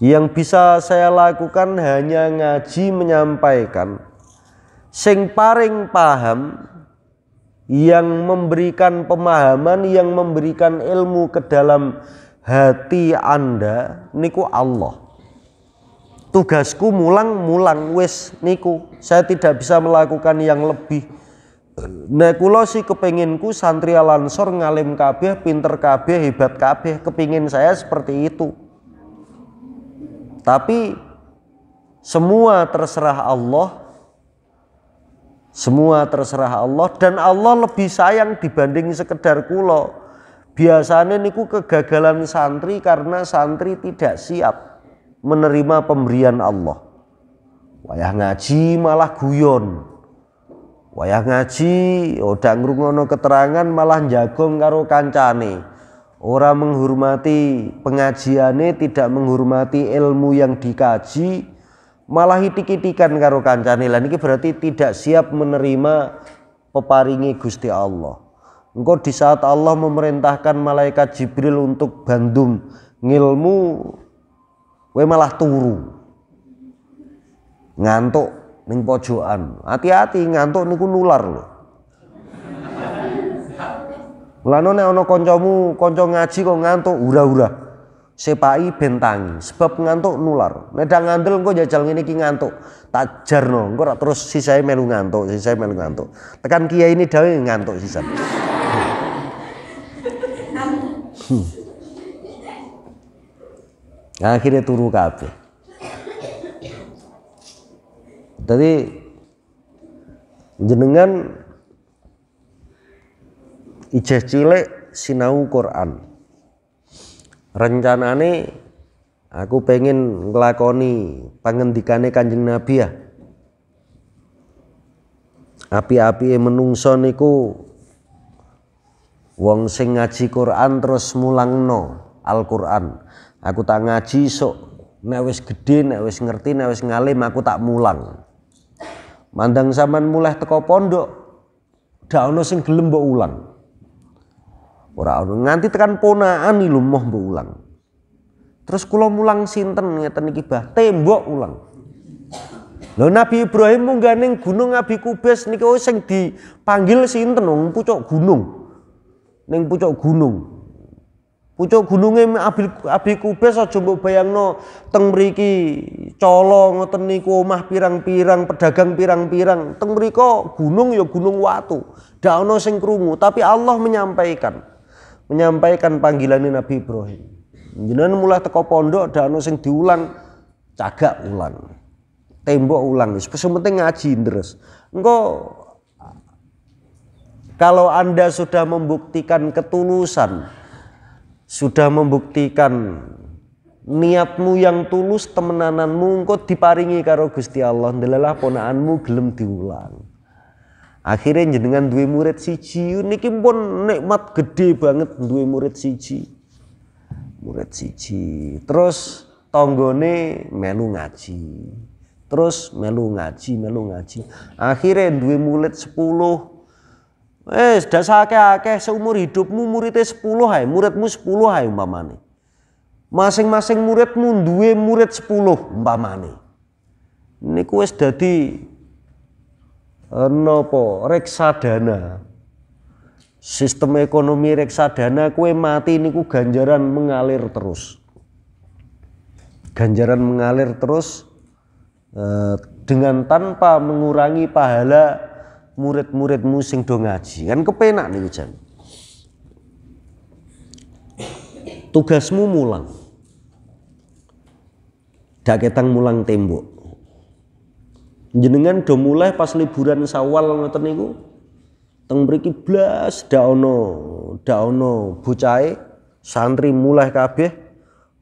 yang bisa saya lakukan hanya ngaji menyampaikan sing paring paham yang memberikan pemahaman, yang memberikan ilmu ke dalam hati Anda niku Allah. Tugasku mulang-mulang wis niku. Saya tidak bisa melakukan yang lebih. Nek kula si kepenginku santri Alansor ngalim kabeh, pinter kabeh, hebat kabeh, kepingin saya seperti itu. Tapi semua terserah Allah semua terserah Allah dan Allah lebih sayang dibanding sekedar kulo. Biasanya niku kegagalan santri karena santri tidak siap menerima pemberian Allah. Wayah ngaji malah guyon. Wayah ngaji udah oh, ngrungono keterangan malah jagong karo kancane. Orang menghormati pengajiannya tidak menghormati ilmu yang dikaji malah hitik-hitikan karo kancane lan iki berarti tidak siap menerima peparingi Gusti Allah engkau di saat Allah memerintahkan malaikat Jibril untuk bandum ngilmu we malah turu ngantuk ning pojokan hati-hati ngantuk niku nular loh Mulane nek ana kancamu kanca ngaji kok ngantuk, ura-ura sepai bentangi sebab ngantuk nular nedang ngandel engko jajal ngene iki ngantuk tak jarno engko terus si saya melu ngantuk si saya melu ngantuk tekan kia ini dawe ngantuk sisan hmm. akhirnya turu kafe. jadi jenengan ijeh cilik sinau Quran rencanane aku pengen ngelakoni pangendikane Kanjeng Nabi ya ah. api-api menungso niku wong sing ngaji Quran terus no Al-Quran aku tak ngaji sok nek wis gedhe nek wis ngerti nek wis ngalim aku tak mulang mandang zaman mulai teko pondok dak ono sing gelem ulang Ora ono nganti tekan ponaan lho lumoh mbok ulang. Terus kula mulang sinten ngeten iki bah tembok ulang. Lho Nabi Ibrahim munggah ning gunung Abi Kubes niki sing dipanggil sinten wong pucuk gunung. Ning pucuk gunung. Pucuk gunung Abi, Abi Kubes aja mbok bayangno teng mriki colo ngoten niku omah pirang-pirang, pedagang pirang-pirang. Teng mriko gunung ya gunung watu. Dak ono sing krungu, tapi Allah menyampaikan menyampaikan panggilan Nabi Ibrahim. Jenengan mulai teko pondok dan sing diulang cagak ulang. Tembok ulang wis penting ngaji terus. Engko kalau Anda sudah membuktikan ketulusan, sudah membuktikan niatmu yang tulus temenananmu engkau diparingi karo Gusti Allah, ndelalah ponaanmu gelem diulang akhirnya jenengan duwe murid siji niki pun nikmat gede banget duwe murid siji murid siji terus tonggone melu ngaji terus melu ngaji melu ngaji akhirnya duwe murid 10 Wes eh, dasake akeh seumur hidupmu muridnya 10 hae, muridmu 10 hae umpamane. Masing-masing muridmu duwe murid 10 umpamane. Niku wis dadi Eh, nopo reksadana sistem ekonomi reksadana kue mati niku ganjaran mengalir terus ganjaran mengalir terus eh, dengan tanpa mengurangi pahala murid-muridmu sing do ngaji kan kepenak nih jan tugasmu mulang daketang mulang tembok jenengan do mulai pas liburan sawal ngoten niku teng mriki blas daono daono bucai santri mulai kabeh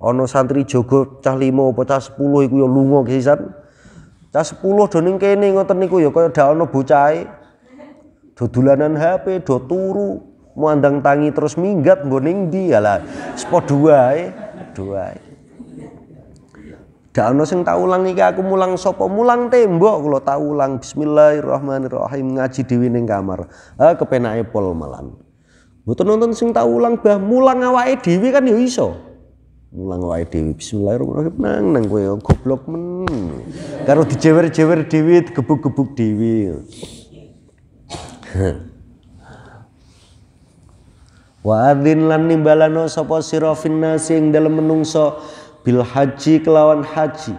ana santri jaga cah 5 apa cah 10 iku ya lunga kesisan cah 10 do ning kene ngoten niku ya kaya daono bucai, do dolanan HP do turu muandang tangi terus minggat mbon ning ndi alah dua, dua. Dak ono sing tau ulang iki aku mulang sopo mulang tembok kula tau ulang bismillahirrahmanirrahim ngaji dhewe ning kamar. Ah kepenake pol malan. Mboten nonton sing tau ulang bah mulang awake dhewe kan ya iso. Mulang awake dhewe bismillahirrahmanirrahim nang nang kowe oh, goblok men. Karo dijewer-jewer dhewe, gebuk-gebuk dhewe. Wa adzin lan nimbalano sapa sira finnasi ing dalem menungso bil haji kelawan haji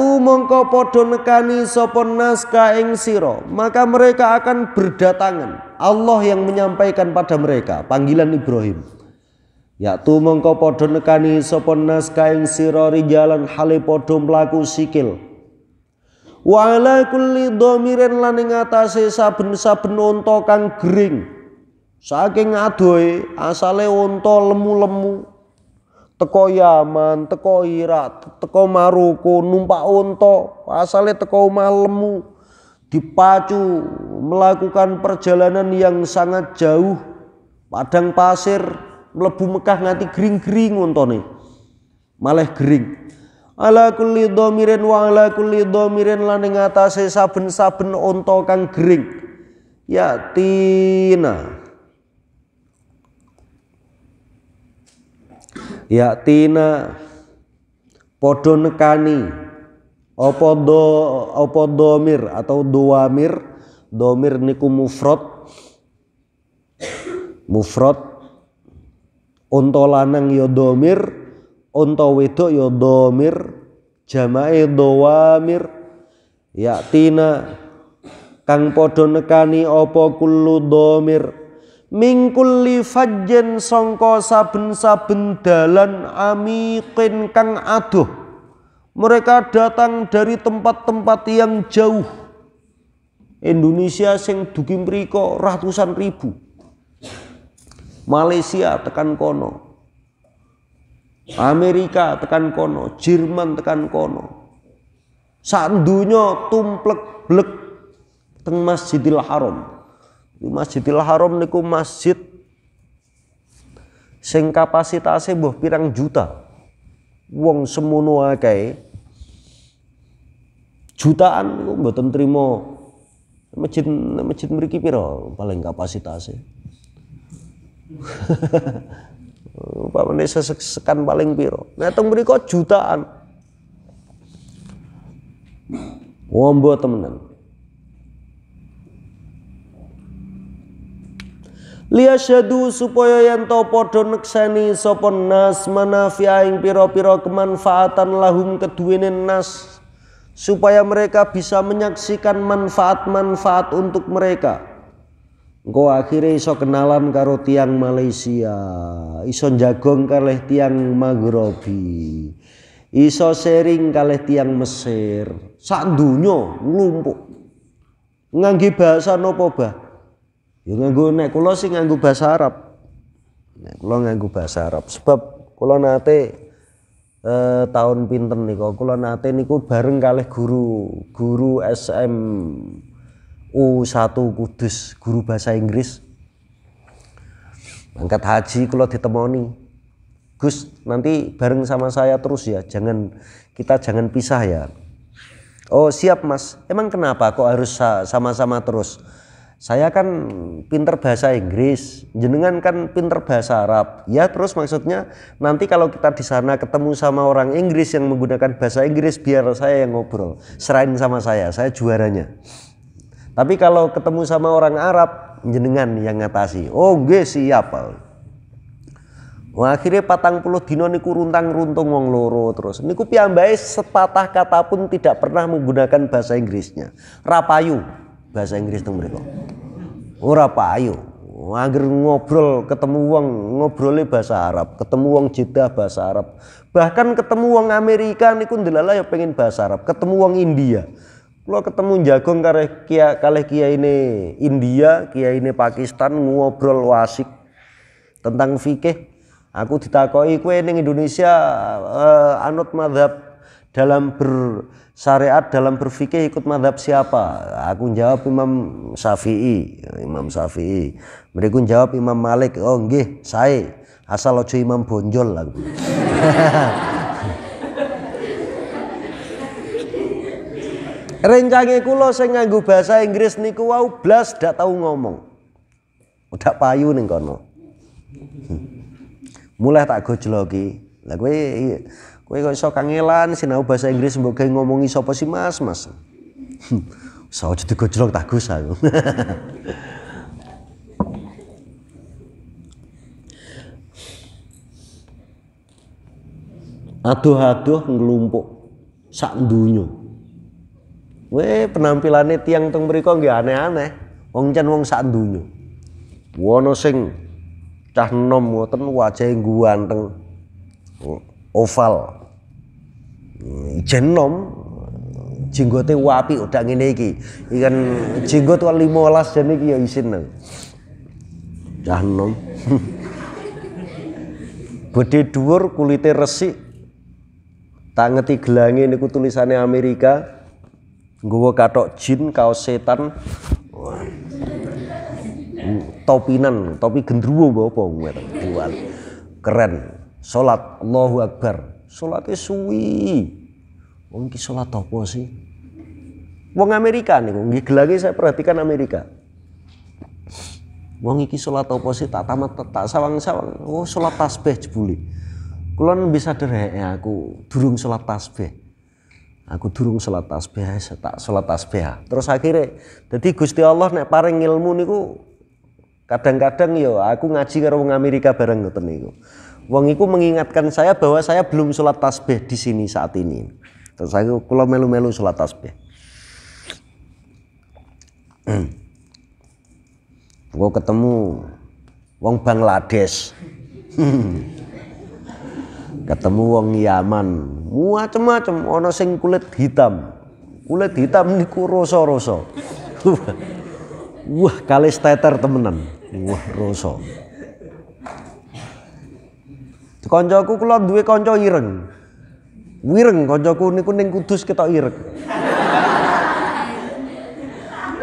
tu mongko podo nekani sopon nas ing siro maka mereka akan berdatangan Allah yang menyampaikan pada mereka panggilan Ibrahim tu mongko podo nekani sopon nas ing siro rijalan hale padha melaku sikil wa ala kulli domiren lan atase saben-saben unta kang gering saking adohe asale unta lemu-lemu teko Yaman, teko Irak, teko Maroko, numpak onto, asalnya teko malemu, dipacu melakukan perjalanan yang sangat jauh, padang pasir, melebu Mekah nganti gering-gering ontone. Malah gering. Ala kulli dhamirin wa ala kulli dhamirin lan ing atase saben-saben onto kang gering. Yatina. yaktina podo nekani opo do opo domir atau domir domir niku mufrad mufrad unta lanang yo ya domir unta wedok ya domir jamae dowamir yaktina kang podo nekani opo kullu domir Mingkuli fajen songko saben-saben dalan amikin kang aduh mereka datang dari tempat-tempat yang jauh Indonesia sing dugi mriko ratusan ribu Malaysia tekan kono Amerika tekan kono Jerman tekan kono saat dunia tumplek blek teng Masjidil Haram di Masjidil Haram niku masjid sing kapasitasnya mbuh pirang juta wong semono akeh jutaan niku mboten trimo masjid masjid mriki pira paling kapasitasnya *laughs* Pak Mendes sesekan paling piro. Nah, teng mriko jutaan. Wombo temenan. liyashadu supaya yang to podo nekseni sopon nas manafi'a ing piro-piro kemanfaatan lahum keduwene nas supaya mereka bisa menyaksikan manfaat-manfaat untuk mereka engko akhirnya iso kenalan karo tiang Malaysia iso jagong kalih tiang Magrobi, iso sharing kalih tiang Mesir sak lumpuk nglumpuk ngangge bahasa Nopo bah Ya nganggo nek kula sing nganggo bahasa Arab. Nek kula nganggo bahasa Arab sebab kula nate eh, tahun pinten niku kula nate niku bareng kalih guru guru SM U1 Kudus, guru bahasa Inggris. Angkat haji kula ditemoni. Gus, nanti bareng sama saya terus ya. Jangan kita jangan pisah ya. Oh, siap Mas. Emang kenapa kok harus sama-sama terus? saya kan pinter bahasa Inggris, jenengan kan pinter bahasa Arab. Ya terus maksudnya nanti kalau kita di sana ketemu sama orang Inggris yang menggunakan bahasa Inggris biar saya yang ngobrol. Serain sama saya, saya juaranya. Tapi kalau ketemu sama orang Arab, jenengan yang ngatasi. Oh, gue siapa? Wah, akhirnya patang puluh dino niku runtang runtung wong loro terus. Niku piambai sepatah kata pun tidak pernah menggunakan bahasa Inggrisnya. Rapayu, bahasa Inggris teng mereka ora payu agar ngobrol ketemu wong ngobrolnya bahasa Arab ketemu wong Jeddah bahasa Arab bahkan ketemu wong Amerika niku ndelala ya pengen bahasa Arab ketemu wong India lo ketemu jagung kare kia kalih kia ini India kia ini Pakistan ngobrol wasik tentang fikih aku ditakoi kue ning Indonesia uh, anut madhab dalam bersyariat dalam berfikih ikut madhab siapa aku jawab Imam Syafi'i Imam Syafi'i mereka jawab Imam Malik oh nggih saya asal ojo Imam Bonjol lah *laughs* Rencangnya kulo saya nganggu bahasa Inggris niku wau blas dak tau ngomong. Udah payu nih kono. Hmm. Mulai tak gojlogi Lah kowe iya kowe kok iso kangelan sinau bahasa Inggris mbok ngomongi sapa sih Mas, Mas. Hmm, Sawo jadi gojlok tak Gus aku. *laughs* aduh-aduh ngelumpuk sak dunyo. Weh penampilannya tiang teng mriko nggih aneh-aneh. Wong cen wong sak dunyo. Wono sing cah enom ngoten wajahe ganteng. Oval jenom jenggote wapi udah ngene iki ikan jenggot wali molas jeneki iki ya isin neng jenom, bedhe dhuwur kulite resik tangeti gelange niku tulisannya Amerika gue katok jin kaos setan topinan topi gendruwo apa keren sholat Allahu akbar Salate suwi. Wong iki salat apa sih? Wong Amerika niku nggih gelange saya perhatikan Amerika. Wong iki salat apa sih? Tak tamat tak sawang-sawang. Oh, salat tasbih jebule. Kula bisa ya, aku durung salat tasbih. Aku durung salat tasbih, saya tak salat tasbih. Terus akhirnya, jadi Gusti Allah nek paring ilmu niku Kadang-kadang yo aku ngaji karo wong Amerika bareng ngoten niku. Wong iku mengingatkan saya bahwa saya belum sholat tasbih di sini saat ini. Terus aku kula melu-melu sholat tasbih. *clears throat* Gue ketemu wong Bangladesh. *laughs* ketemu wong Yaman, macam-macam ana sing kulit hitam. Kulit hitam niku rasa-rasa. *laughs* Wah, kalis teter temenan. Wah, rasa. Kancaku kula duwe kanca ireng. Wireng kancaku niku kuning Kudus ketok ireng.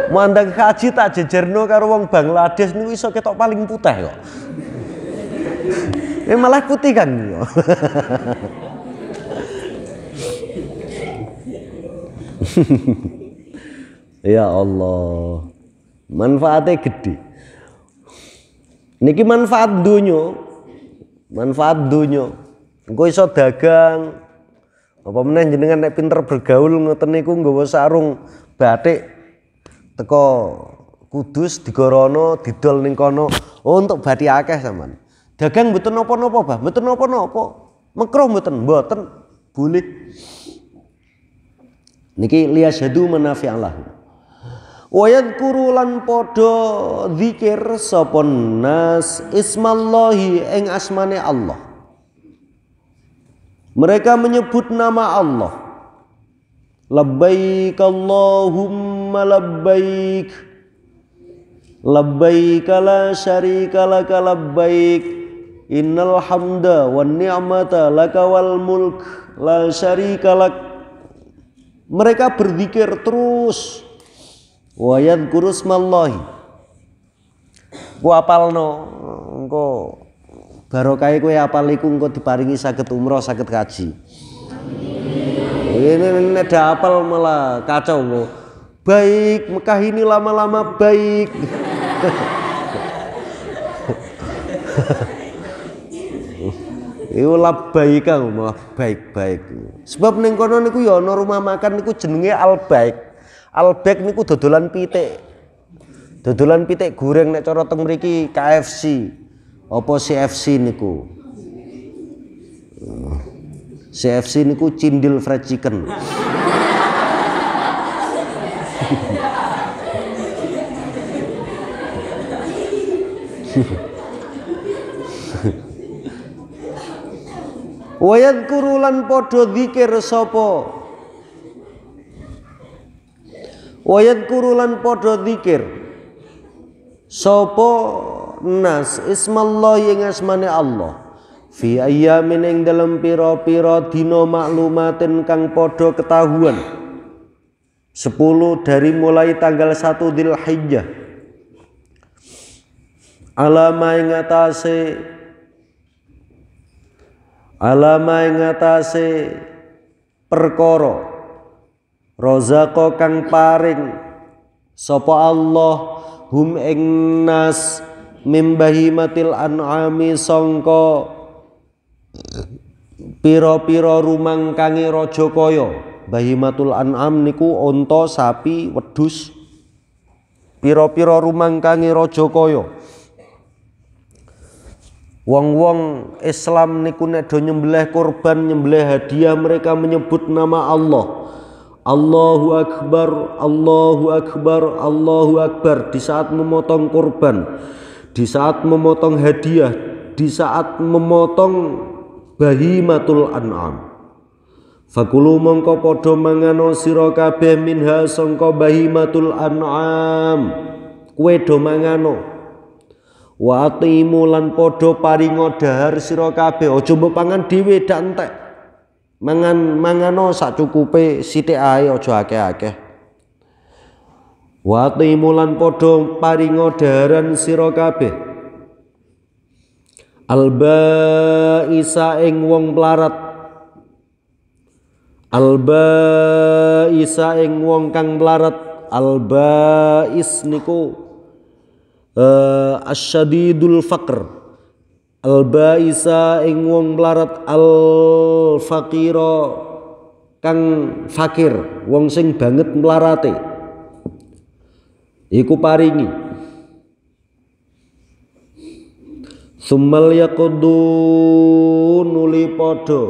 Mandang kaji tak jejerno karo wong Bangladesh niku iso ketok paling putih kok. Ini eh, malah putih kan. *laughs* ya Allah. Manfaatnya gede niki manfaat dunyo manfaat dunyo engko iso dagang apa meneh jenengan nek pinter bergaul ngoten niku nggawa sarung batik teko Kudus digorono didol ning kono oh, untuk batik akeh sampean dagang mboten napa-napa Bah mboten napa-napa mekruh mboten mboten boleh niki liyashadu manafi'alahu Wayat kurulan podo zikir sopon nas ismallahi eng asmane Allah. Mereka menyebut nama Allah. Labbaik Allahumma labbaik. Labbaik la syarika laka labbaik. Innal hamda wan ni'mata laka wal mulk la syarika lak. Mereka berzikir terus wa yadhkuru smallahi ku apalno engko barokahe kowe ya apal iku engko diparingi saged umroh saged kaji ini ada apal malah kacau engko baik Mekah ini lama-lama baik Iku labbaik malah baik-baik. Sebab ning kono niku ya ana rumah makan niku jenenge Al Baik. Albek niku dodolan pitik. Dodolan pitik goreng nek cara teng mriki KFC. Apa CFC niku? CFC niku cindil fried chicken. Wayat kurulan podo dikir sopo wayat kurulan podo dikir sopo nas ismallah yang asmane Allah fi ayamin yang dalam piro-piro dino maklumatin kang podo ketahuan sepuluh dari mulai tanggal satu dil Hijjah alama yang atase alama yang atase Perkoro Rozako kang paring sopo Allah hum ing nas mim bahimatil an'ami sangka piro pira rumangkange raja bahimatul an'am niku onto sapi wedus, piro-piro rumangkangi rojo koyo, Wong-wong Islam niku nek do nyembelih kurban, nyembelih hadiah mereka menyebut nama Allah. Allahu Akbar, Allahu Akbar, Allahu Akbar di saat memotong kurban, di saat memotong hadiah, di saat memotong bahimatul an'am. Fakulu mongko podo mangano sira kabeh minha sangka bahimatul an'am. Kue do mangano. Wa atimu lan padha paringa dahar sira kabeh aja pangan dhewe dak mangan mangano cukupe sithik ae aja akeh-akeh wa timulan padha paringa daran sira kabeh alba isa ing wong pelarat alba isa ing wong kang pelarat alba is niku uh, asyadidul fakr al baisa ing wong melarat al fakiro kang fakir wong sing banget melarate iku paringi summal yakudu nuli podo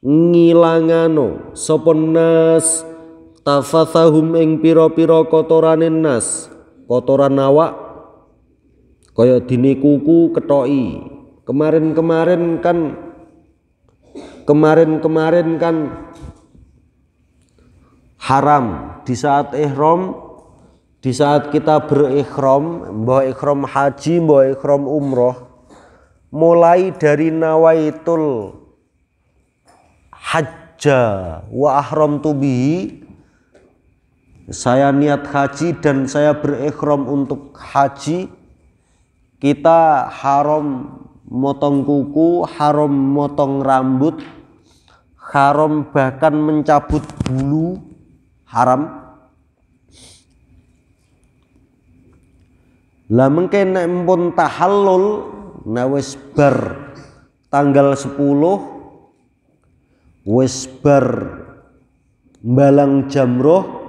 ngilangano sapa nas tafathahum ing piro-piro kotorane nas kotoran awak kaya dini kuku ketoi kemarin-kemarin kan kemarin-kemarin kan haram di saat ihram di saat kita berikhram mbah ikhram haji mbah ikhram umroh mulai dari nawaitul hajja wa ahram tubi saya niat haji dan saya berikhram untuk haji kita haram motong kuku, haram motong rambut, haram bahkan mencabut bulu, haram. Lah mungkin nek mpun tahallul nah bar tanggal 10 wis bar mbalang jamroh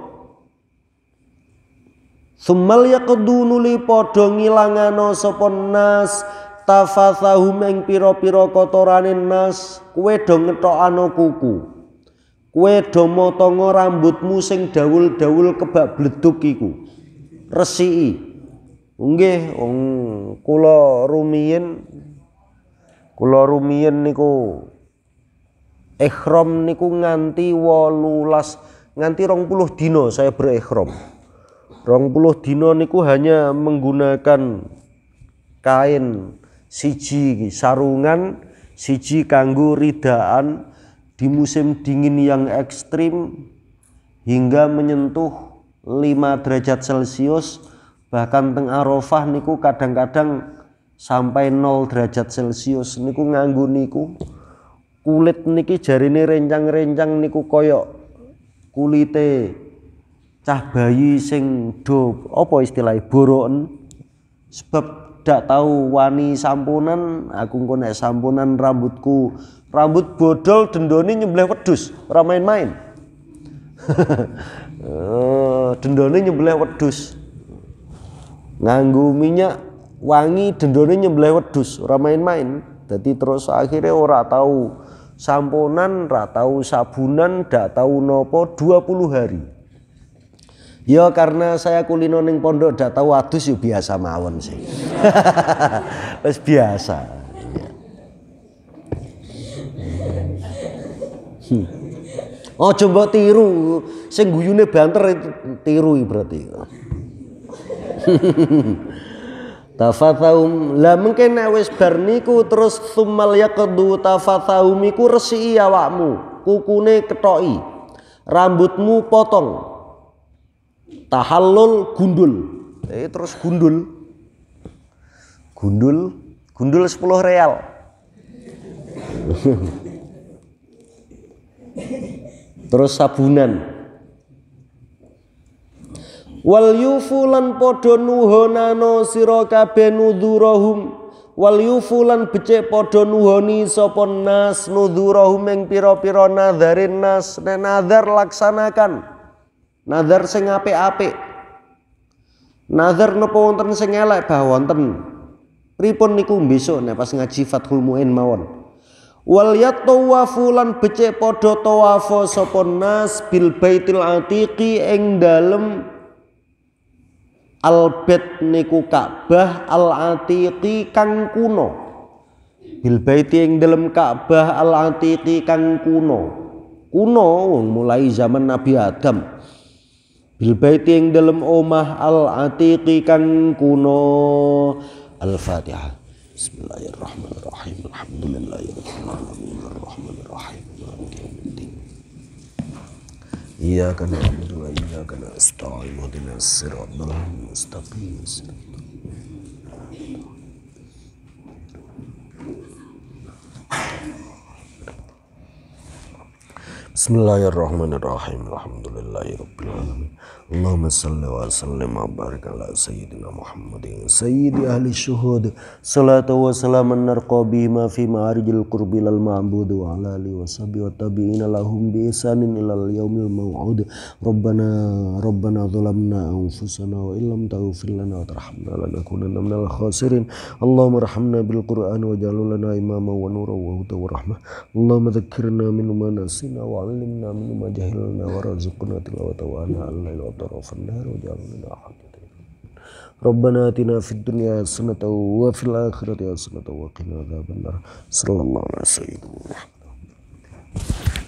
Sumal yaqdu nuli padha ngilangano sapa nas tafathahum ing pira-pira kotorane nas kowe do ngetokano kuku. Kowe do motongo rambutmu sing dawul-dawul kebak bleduk iku. Resiki. Nggih, wong kula rumiyin kula rumiyin niku ihram niku nganti 18 nganti 20 dina saya berikhram. 20 dino niku hanya menggunakan kain siji sarungan siji kanggo ridaan di musim dingin yang ekstrim hingga menyentuh 5 derajat celcius bahkan teng arafah niku kadang-kadang sampai 0 derajat celcius niku nganggu niku kulit niki jarini rencang-rencang niku koyok kulite cah bayi sing do apa istilah boron, sebab tidak tahu wani sampunan aku ngonek sampunan rambutku rambut bodol dendoni nyembelih wedus, orang main-main *laughs* oh, dendoni nyembelih wedus, nganggu minyak wangi dendoni nyembelih wedus orang main-main jadi terus akhirnya ora tahu sampunan ora tahu sabunan tidak tahu nopo 20 hari Ya karena saya kulino ning pondok dak tahu adus yo ya biasa mawon sih. *laughs* Wis biasa. Hmm. Oh coba tiru, sing guyune banter tiru berarti. *laughs* tafathaum la mungkin wis bar niku terus sumal yaqdu tafathaumiku resi awakmu kukune ketoki rambutmu potong tahallul gundul eh, terus gundul gundul gundul 10 real terus sabunan wal yufulan podo nuhonano sira kabeh wal yufulan becek podo nuhoni sopon nas nudurahum yang piro piro nadharin nas nadhar laksanakan Nazar sing apik-apik. Nazar napa wonten sing elek bah wonten. Pripun niku besok nek pas ngaji Fathul Muin mawon. Wal yatawafu lan becik padha tawafo sapa nas bil baitil atiqi ing dalem al bait niku Ka'bah al atiqi kang kuno. Bil baiti ing dalem Ka'bah al atiqi kang kuno. Kuno mulai zaman Nabi Adam. Bil baiti ing dalem omah al atiqi kang kuno. Al Fatihah. Bismillahirrahmanirrahim. Alhamdulillahirabbil alamin. Arrahmanirrahim. إياك نعبد وإياك نستعين واهدنا الصراط المستقيم صراط Bismillahirrahmanirrahim. Alhamdulillahirrahmanirrahim. Allahumma salli wa sallim wa barik ala sayyidina Muhammadin sayyidi ahli syuhud salatu wa salam ma fi ma'arijil qurbi lal ma'bud wa ala ali wa sahbi wa tabi'in lahum bi isanin ilal yaumil maw'ud rabbana rabbana zulamna anfusana wa illam tawfir lana wa tarhamna lanakunanna minal khasirin Allahumma rahmna bil qur'an wa jalulana imama wa nura wa huda wa rahmah Allahumma dhakirna minu ma nasina wa alimna فطروا في النار وجعلنا الحاضرين ربنا آتنا في الدنيا حسنة وفي الآخرة حسنة وقنا عذاب النار صلى الله على سيدنا محمد